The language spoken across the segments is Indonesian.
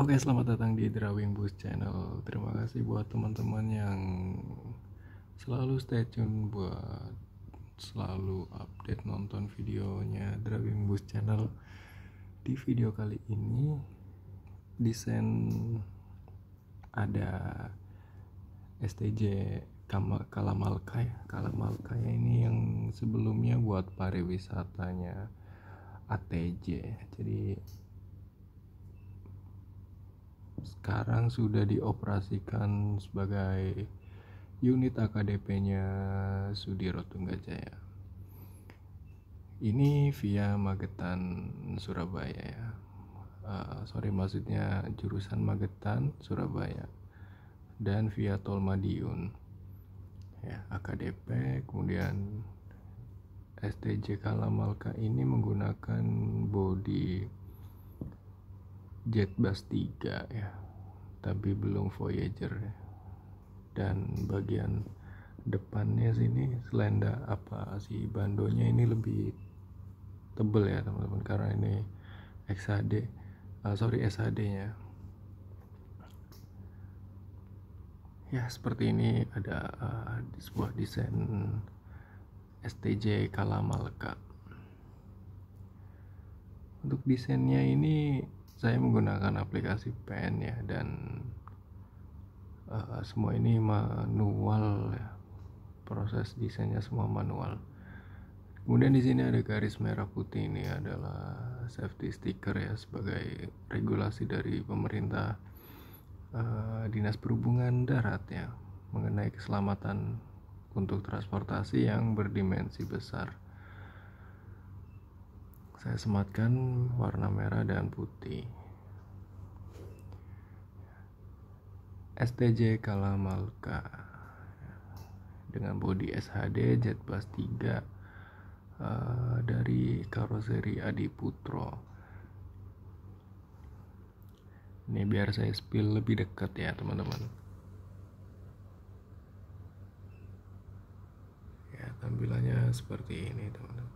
Oke, selamat datang di Drawing BUS Channel. Terima kasih buat teman-teman yang selalu stay tune buat selalu update nonton videonya Drawing BUS Channel. Di video kali ini desain ada STJ Kalamalka ya. Kalamalka ya, ini yang sebelumnya buat pariwisatanya ATJ. Jadi sekarang sudah dioperasikan sebagai unit AKDP-nya Sudiro Tunggajaya. Ini via Magetan Surabaya ya. Uh, sorry maksudnya jurusan Magetan Surabaya dan via Tol Madiun ya AKDP kemudian STJ Kalamalka ini menggunakan bodi Jetbus 3 ya tapi belum Voyager ya. dan bagian depannya sini selenda apa si bandonya ini lebih tebel ya teman-teman karena ini XHD uh, eh, sorry SHD nya ya seperti ini ada uh, sebuah desain STJ Kalama Kalamalka untuk desainnya ini saya menggunakan aplikasi pen ya dan uh, semua ini manual ya. proses desainnya semua manual kemudian di sini ada garis merah putih ini adalah safety sticker ya sebagai regulasi dari pemerintah uh, dinas perhubungan darat ya mengenai keselamatan untuk transportasi yang berdimensi besar saya sematkan warna merah dan putih STJ Kalamalka dengan bodi SHD Z Plus 3 uh, eh, dari karoseri Adi Putro ini biar saya spill lebih dekat ya teman-teman ya tampilannya seperti ini teman-teman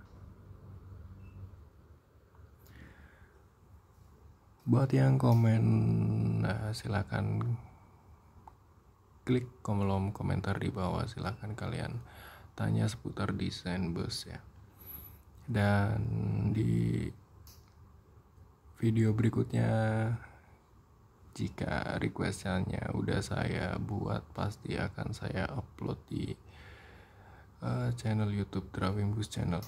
buat yang komen nah silakan klik kolom komentar di bawah silahkan kalian tanya seputar desain bus ya dan di video berikutnya jika requestnya udah saya buat pasti akan saya upload di uh, channel YouTube Drawing Bus Channel.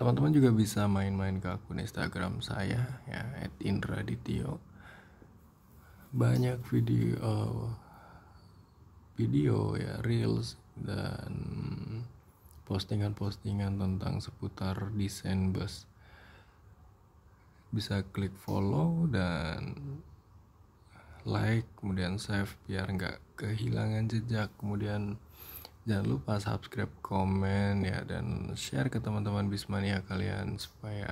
teman-teman juga bisa main-main ke akun Instagram saya ya @indraditio banyak video video ya reels dan postingan-postingan tentang seputar desain bus bisa klik follow dan like kemudian save biar nggak kehilangan jejak kemudian Jangan lupa subscribe, komen ya dan share ke teman-teman Bismania kalian supaya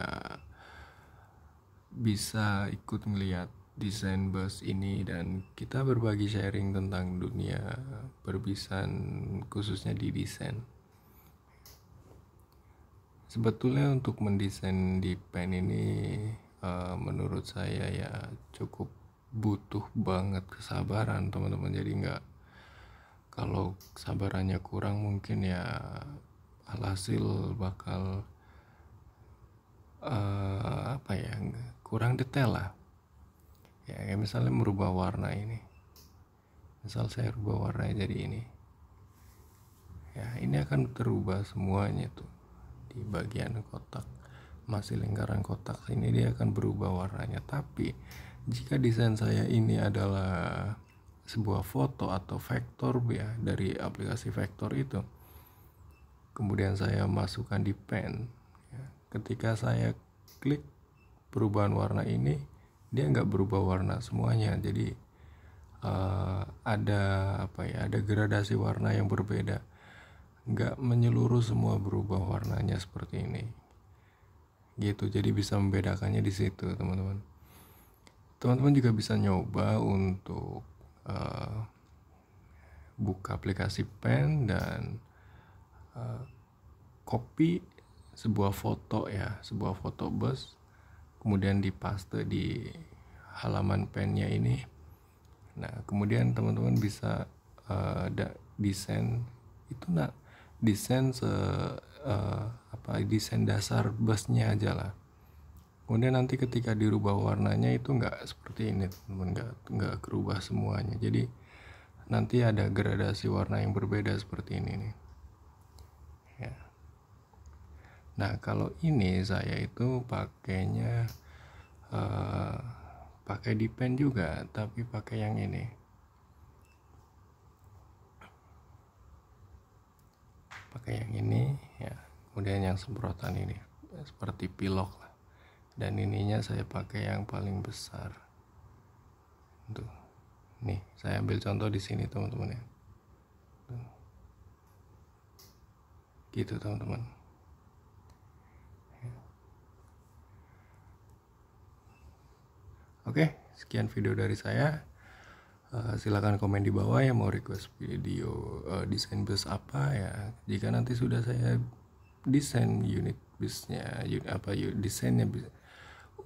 bisa ikut melihat desain bus ini dan kita berbagi sharing tentang dunia perbisan khususnya di desain. Sebetulnya untuk mendesain di pen ini eh, menurut saya ya cukup butuh banget kesabaran teman-teman jadi nggak kalau sabarannya kurang mungkin ya alhasil bakal uh, apa ya kurang detail lah ya kayak misalnya merubah warna ini misal saya rubah warnanya jadi ini ya ini akan terubah semuanya tuh di bagian kotak masih lingkaran kotak ini dia akan berubah warnanya tapi jika desain saya ini adalah sebuah foto atau vektor ya dari aplikasi vektor itu kemudian saya masukkan di pen ya. ketika saya klik perubahan warna ini dia nggak berubah warna semuanya jadi uh, ada apa ya ada gradasi warna yang berbeda nggak menyeluruh semua berubah warnanya seperti ini gitu jadi bisa membedakannya di situ teman-teman teman-teman juga bisa nyoba untuk Eh, buka aplikasi pen dan uh, copy sebuah foto ya sebuah foto bus kemudian dipaste di halaman pennya ini nah kemudian teman-teman bisa uh, desain itu nak desain se uh, apa desain dasar busnya aja lah kemudian nanti ketika dirubah warnanya itu nggak seperti ini teman nggak nggak kerubah semuanya jadi nanti ada gradasi warna yang berbeda seperti ini nih ya nah kalau ini saya itu pakainya uh, pakai depend juga tapi pakai yang ini pakai yang ini ya kemudian yang semprotan ini ya, seperti pilok lah dan ininya saya pakai yang paling besar tuh nih saya ambil contoh di sini teman-teman ya tuh. gitu teman-teman ya. oke sekian video dari saya uh, eh, silahkan komen di bawah yang mau request video uh, desain bus apa ya jika nanti sudah saya desain unit busnya unit apa desainnya bus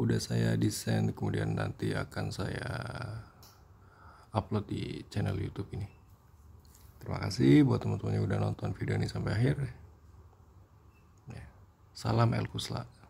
udah saya desain kemudian nanti akan saya upload di channel YouTube ini. Terima kasih buat teman-teman yang udah nonton video ini sampai akhir. Ya. Salam El